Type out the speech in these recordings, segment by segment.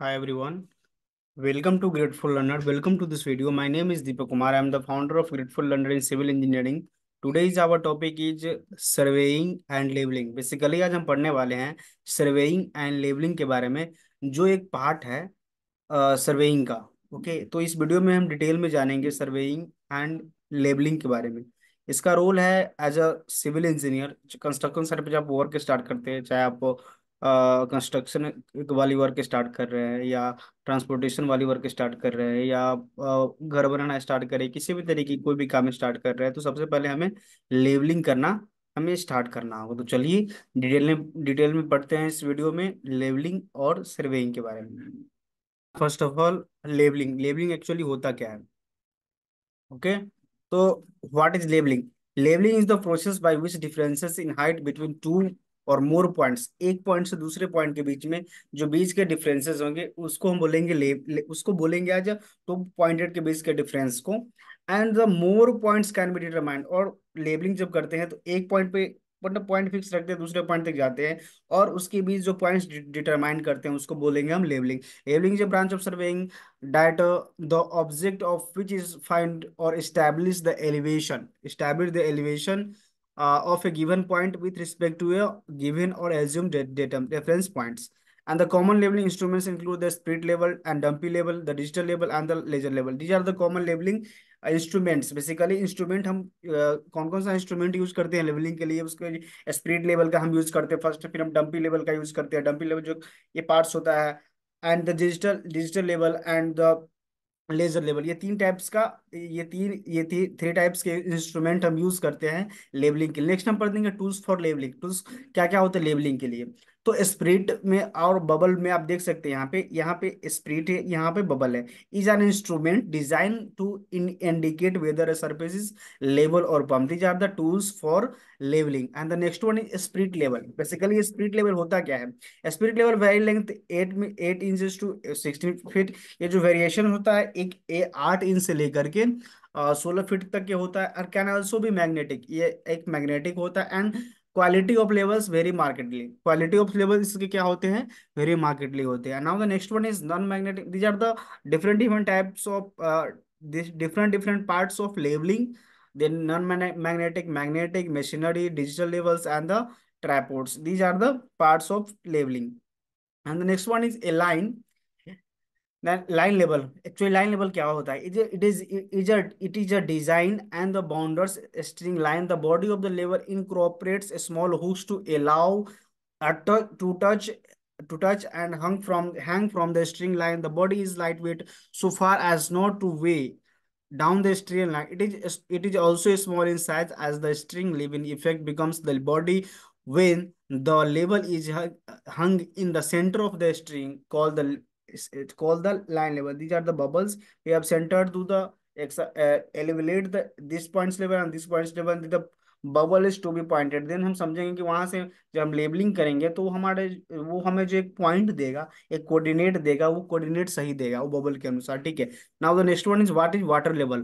Hi everyone, welcome to Grateful Learner. Welcome to this video. My name is Deepak Kumar. I am the founder of Grateful Learner in Civil Engineering. Today's our topic is surveying and labeling. Basically, आज हम पढ़ने वाले हैं surveying and labeling के बारे में जो एक पार्ट है सर्वेइंग uh, का ओके okay? तो इस वीडियो में हम डिटेल में जानेंगे सर्वेइंग एंड लेबलिंग के बारे में इसका रोल है as a civil engineer construction side पर जब वर्क स्टार्ट करते हैं चाहे आप कंस्ट्रक्शन वाली वर्क स्टार्ट कर रहे हैं या ट्रांसपोर्टेशन वाली वर्क स्टार्ट कर रहे हैं या घर बनाना स्टार्ट करें किसी भी तरीके कोई भी काम स्टार्ट कर रहे हैं तो सबसे पहले हमें लेवलिंग करना हमें स्टार्ट करना होगा तो चलिए डिटेल में डिटेल में पढ़ते हैं इस वीडियो में लेवलिंग और सर्वेइंग के बारे में first of all levelling levelling actually होता क्या है ओके तो what is levelling levelling is the process by which differences in height between two or more points एक पॉइंट से दूसरे पॉइंट के बीच में जो बीच के डिफरेंसेस होंगे उसको हम बोलेंगे ले, ले उसको बोलेंगे आज तो पॉइंटेड के बीच के डिफरेंस को and the more points can be determined और लेबलिंग जब करते हैं तो एक पॉइंट पे मतलब पॉइंट फिक्स रखते हैं दूसरे पॉइंट तक जाते हैं और उसके बीच जो पॉइंट्स डिटरमाइन करते हैं उसको बोलेंगे हम levelling levelling is branch of surveying that the object of which is find or or the elevation elevation the elevation uh, of a given point with respect to a given or assumed datum reference points. And the common labeling instruments include the split label and dumpy label, the digital label and the ledger label. These are the common labeling instruments basically instrument हम कौन कौन सा instrument use karte hain labeling ke liye उसके spirit level ka hum use karte हैं first फिर हम dumpy level का use करते हैं डम्पी लेवल जो ये पार्ट्स होता है and the digital digital level and the laser level ये तीन टाइप्स का ये तीन ये थी, थ्री टाइप्स के इंस्ट्रूमेंट हम यूज करते हैं लेबलिंग के नेक्स्ट हम पढ़ देंगे टूल्स फॉर लेबलिंग टूल्स क्या क्या होते हैं लेबलिंग के लिए तो स्प्रिट में और बबल में आप देख सकते हैं यहाँ पे यहाँ पे स्प्रिट है यहाँ पे बबल है is an instrument design to indicate whether surface is level और pump these are the tools for levelling and the next one is spirit level basically spirit level होता क्या है spirit level very length eight में eight inch to sixteen feet ये जो variation होता है एक आठ इंच से लेकर के सोलह फीट तक के होता है और कैन ऑल्सो भी मैग्नेटिक ये एक मैग्नेटिक होता है and quality of levels very markedly quality of level इसके क्या होते हैं वेरी मार्केटली होते हैं now the next one is non magnetic these are the different different types of different different parts of levelling then non magnetic magnetic machinery digital levels and the tripods these are the parts of levelling and the next one is a line Line level. Actually, line level क्या It, it is it is a it is a design and the boundaries string line. The body of the level incorporates a small hooks to allow a to touch to touch and hang from hang from the string line. The body is lightweight so far as not to weigh down the string line. It is it is also small in size as the string living effect becomes the body when the level is hung in the center of the string called the it's, called the line level these are the bubbles we have centered to the uh, elevate the this points level and this points level the bubble is to be pointed then हम समझेंगे कि वहां से जब हम labelling करेंगे तो हमारे वो हमें जो एक पॉइंट देगा एक कोऑर्डिनेट देगा वो कोऑर्डिनेट सही देगा वो बबल के अनुसार ठीक है now the next one is what is water level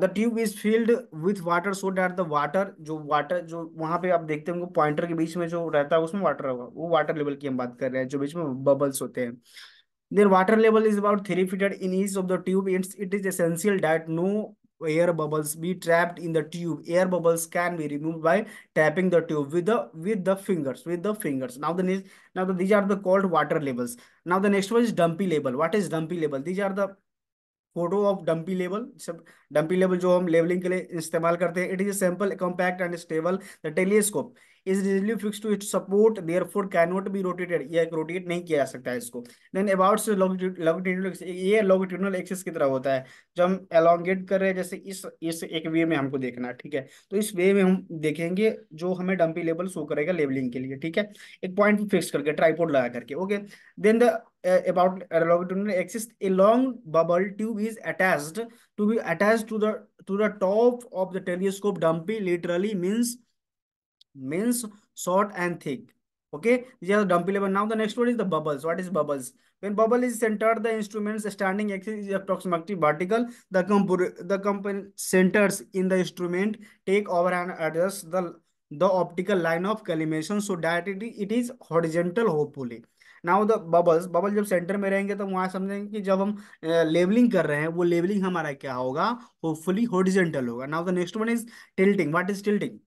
the tube is filled with water so that the water जो वाटर जो वहां पे आप देखते होंगे पॉइंटर के बीच में जो रहता है उसमें वाटर होगा वो वाटर लेवल की हम बात कर रहे हैं जो बीच में बबल्स होते हैं Their water level is about 3 feet in each of the tube. It's, it is essential that no air bubbles be trapped in the tube. Air bubbles can be removed by tapping the tube with the with the fingers. With the fingers. Now the next, now the, these are the called water levels. Now the next one is dumpy level. What is dumpy level? These are the photo of dumpy level. Dumpy level जो हम levelling के लिए इस्तेमाल simple, compact, and stable. A sample is rigidly fix to it support therefore cannot be rotated यह rotate नहीं किया जा सकता है इसको देन अबाउट लॉन्गिट्यूडल ये लॉन्गिट्यूडनल एक्सिस की तरह होता है जब हम एलोंगेट कर रहे हैं जैसे इस इस एक वे में हमको देखना है ठीक है तो इस वे में हम देखेंगे जो हमें डंपी लेबल शो करेगा लेबलिंग के लिए ठीक है एक पॉइंट फिक्स करके ट्राईपोर्ड लगा करके okay then the about longitudinal axis a long bubble tube is attached to be attached to the to the top of the telescope dumpy literally means means short and thick okay these are the dumpy level now the next word is the bubbles what is bubbles when bubble is centered the instrument's standing axis is approximately vertical the comp the comp centers in the instrument take over and adjust the the optical line of collimation so that it, it is horizontal hopefully now the bubbles bubble जब centre में रहेंगे तो वहां समझेंगे कि जब हम levelling uh, कर रहे हैं वो लेवलिंग हमारा क्या होगा होपफुली होरिजेंटल होगा now the next one is tilting what is tilting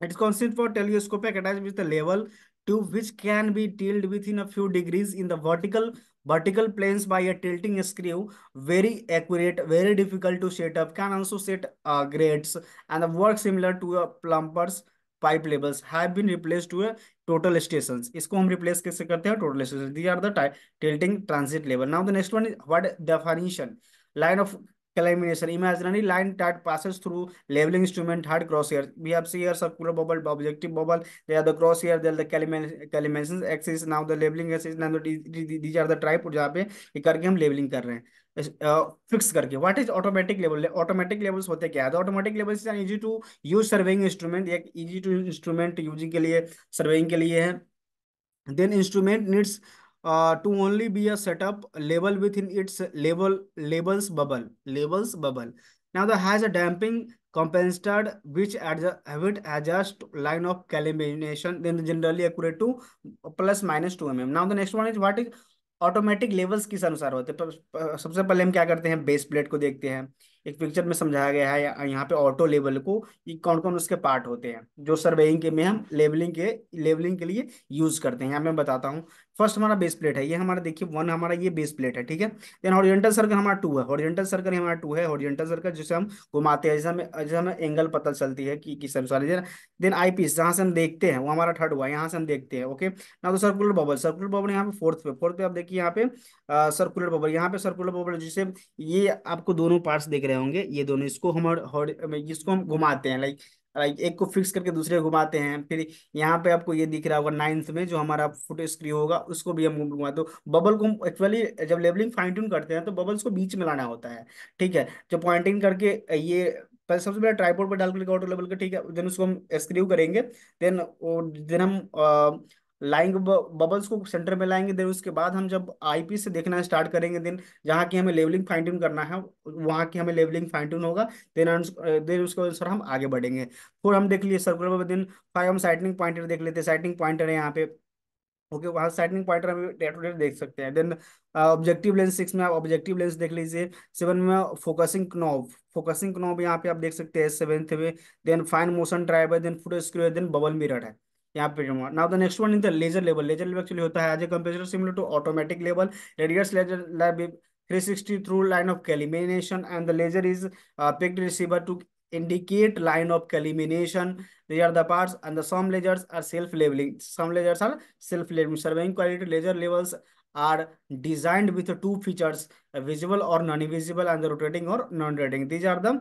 It is considered for telescopic attached with the level tube which can be tilted within a few degrees in the vertical vertical planes by a tilting screw. Very accurate, very difficult to set up. Can also set uh, grades and the work similar to a plumber's pipe labels have been replaced to a total stations. इसको हम replace total stations. These are the tilting transit level. Now the next one is what definition. Line of Calamination. Imaginary line that passes through leveling instrument hard crosshairs. We have here circular bubble, objective bubble. They are the crosshair, they are the calamination axis. Now the leveling axis. Now these are the type जहाँ पे ये करके हम levelling कर रहे हैं fix करके what is automatic level automatic levels होते क्या है automatic levels are easy to use surveying instrument एक इजी टू इंस्ट्रूमेंट यूजिंग के लिए सर्वेइंग के लिए है then instrument needs to only be set up level with in its level levels bubble levels bubble now the a damping compensator which adjust adjust line of collimation then generally accurate to plus minus two M M now the next one is what is automatic levels किस अनुसार होते हैं सबसे पहले हम क्या करते हैं बेस प्लेट को देखते हैं एक पिक्चर में समझाया गया है यहाँ पे ऑटो लेवल को कौन कौन उसके पार्ट होते हैं जो सर्वेइंग के में हम लेवलिंग के लेवलिंग के लिए यूज करते हैं यहाँ मैं बताता हूँ फर्स्ट हमारा बेस प्लेट है ये हमारा देखिए वन हमारा ये बेस प्लेट है ठीक है देन हॉरिजेंटल सर्कल हमारा टू है हॉरिजेंटल सर्कल हमारा टू है हॉरिजेंटल सर्कल जिसे हम घुमाते हैं जैसे हमें जैसे हमें एंगल पता चलती है कि किस अनुसार देन आई पीस जहाँ से हम देखते हैं वो हमारा थर्ड हुआ है यहाँ से हम देखते हैं ओके ना तो सर्कुलर बबल सर्कुलर बबल यहाँ पे फोर्थ पे फोर्थ पे आप देखिए यहाँ पे सर्कुलर बबल यहाँ पे सर्कुलर बबल जिसे ये आपको दोनों पार्ट्स देख रहे हैं रहे होंगे ये दोनों इसको हम इसको हम घुमाते हैं लाइक लाइक एक को फिक्स करके दूसरे घुमाते हैं फिर यहाँ पे आपको ये दिख रहा होगा नाइन्थ में जो हमारा फुट स्क्री होगा उसको भी हम घुमाते हो बबल को एक्चुअली जब लेबलिंग फाइन ट्यून करते हैं तो बबल्स को बीच में लाना होता है ठीक है जो पॉइंटिंग करके ये पहले सबसे पहले ट्राईपोर्ट पर डाल करके ऑटो लेवल का ठीक है देन उसको हम स्क्रू करेंगे देन देन हम आ, लाएंगे बबल्स को सेंटर में लाएंगे देन उसके बाद हम जब आईपी से देखना स्टार्ट करेंगे देन जहाँ की हमें लेवलिंग फाइन ट्यून करना है वहाँ की हमें लेवलिंग फाइन ट्यून होगा देन देन उसके अनुसार हम आगे बढ़ेंगे फिर हम देख लिए सर्कुलर बबल देन फाइव हम साइटनिंग पॉइंटर देख लेते हैं साइटनिंग पॉइंटर है यहाँ पे ओके वहाँ साइटनिंग पॉइंटर हम डे टू डेट देख सकते हैं देन ऑब्जेक्टिव लेंस सिक्स में आप ऑब्जेक्टिव लेंस देख लीजिए सेवन में फोकसिंग नॉब फोकसिंग नॉब यहाँ पे आप देख सकते हैं सेवेंथ में then fine motion drive then photo screw then bubble mirror है यहाँ पे जमा now the next one is the laser level laser level actually होता है as a compensator similar to automatic level radius laser lab 360 through line of calibration and the laser is uh, picked receiver to indicate line of calibration. These are the parts and the some lasers are self-leveling. Some lasers are self-leveling. Surveying quality laser levels are designed with two features, visible or non-visible and the rotating or non-rotating. These are the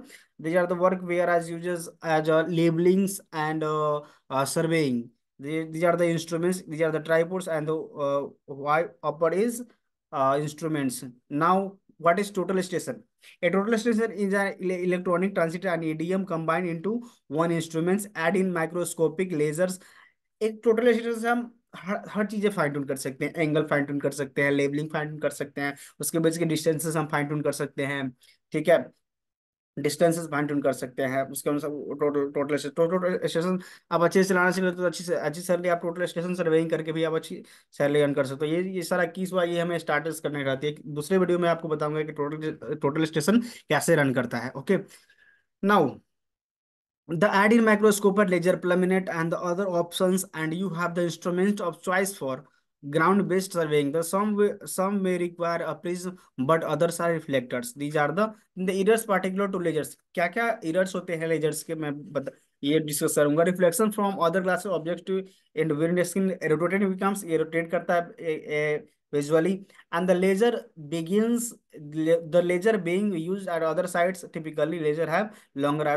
these are the work whereas uses as uh, labelings and uh, uh, surveying. these are the instruments these are the tripods and the uh, y upper is uh, instruments now what is total station a total station is an electronic transistor and edm combined into one instruments add in microscopic lasers एक total station से हम हर हर चीज़ें fine tune कर सकते हैं angle fine tune कर सकते हैं लेबलिंग फाइन ट्यून कर सकते हैं उसके बीच के डिस्टेंसेस हम फाइन ट्यून कर सकते हैं ठीक है डिस्टेंसेस फाइन ट्यून कर सकते हैं उसके अनुसार टोटल टोटल टोटल स्टेशन आप अच्छे से चलाना सीख लेते तो अच्छी से अच्छी सैलरी आप टोटल स्टेशन सर्वेइंग करके भी आप अच्छी सैलरी अर्न कर सकते हो ये ये सारा कीस बार ये हमें स्टार्टर्स करने रहती है दूसरे वीडियो में आपको बताऊंगा कि टोटल टोटल स्टेशन कैसे रन करता है okay now The add in microscope laser pluminate and the other options and you have the instrument of choice for ground-based surveying. The some some may require a prism, but others are reflectors. These are the the errors particular to lasers. क्या क्या errors होते हैं lasers के मैं बता ये discuss करूंगा reflection from other glasses object to and windscreen rotated becomes ये रोटेट करता है visually and the laser begins the laser being used at other sites typically laser have longer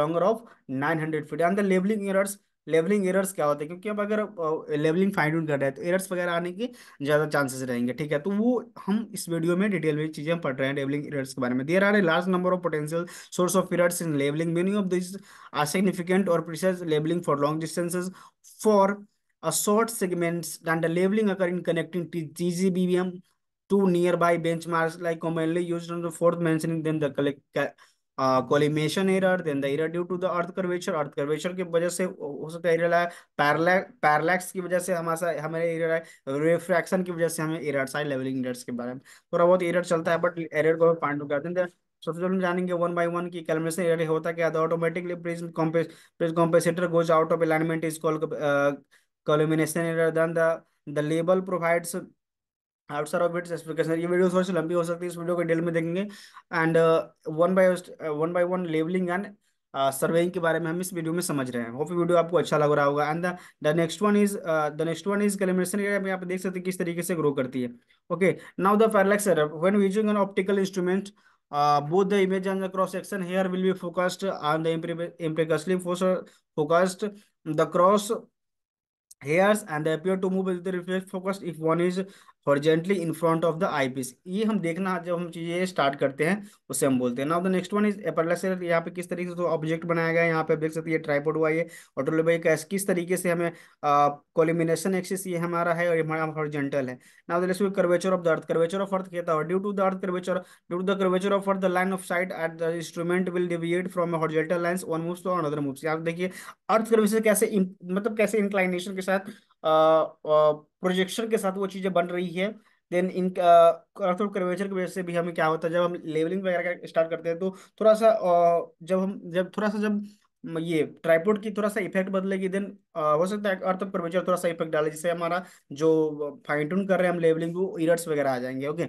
longer of 900 feet and the labeling errors levelling errors क्या होते हैं क्योंकि अब अगर levelling find out कर रहे हैं तो एरर्स वगैरह आने के ज़्यादा चांसेस रहेंगे ठीक है तो वो हम इस वीडियो में डिटेल में चीज़ें पढ़ रहे हैं लेवलिंग एरर्स के बारे में there are a large number of potential source of errors in levelling many of this are significant और precise levelling for long distances for a short segments and the labeling occur in connecting GGBVM to nearby benchmarks like commonly used on the forth mentioning then the collimation error then the error due to the earth curvature earth curvature की वजह से हो सकता है error आया parallax की वजह से हमारा हमारे एरर आए रिफ्रैक्शन की वजह से हमें एरर्स आए लेवलिंग एरर्स के बारे में थोड़ा बहुत एरर चलता है बट एरर को पॉइंट फाइंड आउट करते हैं सबसे पहले जानेंगे वन बाय वन की कैलकुलेशन एरर होता क्या है automatically prism compensator goes out of alignment is called collimation error then the the लेबल provides outside of its specification ये वीडियो थोड़ी सी लंबी हो सकती है इस वीडियो को डिटेल में देखेंगे and one by one by one levelling and surveying के बारे में हम इस वीडियो में समझ रहे हैं होप वीडियो आपको अच्छा लग रहा होगा and the next one is the next one is calibration area आप देख सकते हैं किस तरीके से ग्रो करती है okay now the parallax error when using an optical instrument both the image and the cross section hair will be focused on the the focused the cross cross hairs and they appear to move with the reflex focus if one is horizontally in front of the eyepiece ये हम देखना जब हम चीज़ें start करते हैं उसे हम बोलते हैं now the next one is एपरलेसर यहाँ पे किस तरीके से तो ऑब्जेक्ट बनाया गया है यहाँ पे देख सकते हैं ट्राईपोड हुआ ये ऑटोलेबाई कैस किस तरीके से हमें कोलिमिनेशन एक्सिस ये हमारा है और हमारा हॉरिजेंटल है now the let's curvature of the earth curvature of earth कहता है due to the earth curvature due to the curvature of earth the line of sight at the instrument will deviate from horizontal line one move to another move यहाँ देखिए अर्थ curvature कैसे मतलब कैसे inclination के साथ projection के साथ वो चीज़ें बन रही है देन इन अर्थोड कर्वेचर की वजह से भी हमें क्या होता है जब हम लेवलिंग वगैरह स्टार्ट करते हैं तो थोड़ा सा जब हम जब थोड़ा सा जब ये ट्राइपोड की थोड़ा सा इफेक्ट बदलेगी देन हो सकता है अर्थ कर्वेचर थोड़ा सा इफेक्ट डाले जिससे हमारा जो फाइन ट्यून कर रहे हैं हम लेवलिंग को इरर्स वगैरह आ जाएंगे okay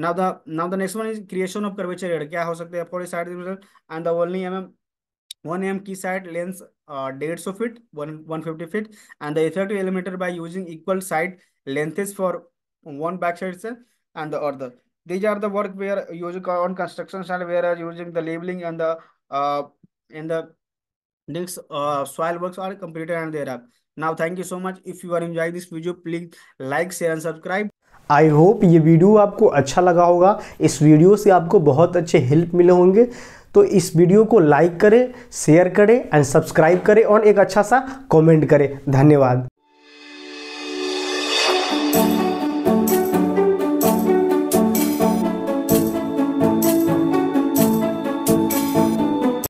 now the now the next one is creation of curvature error क्या हो सकता है for side and the only M M One M key side length uh, 150 feet, one, 150 feet, and the effective eliminator by using equal side lengths for one backside cell and the other. These are the work where using on construction side where using the labeling and the uh, and the next uh, soil works are completed and thereafter. Now thank you so much. If you are enjoying this video, please like, share and subscribe. I hope ये video आपको अच्छा लगा होगा इस video से आपको बहुत अच्छे हेल्प मिले होंगे तो इस वीडियो को लाइक करें शेयर करें एंड सब्सक्राइब करें और एक अच्छा सा कॉमेंट करें धन्यवाद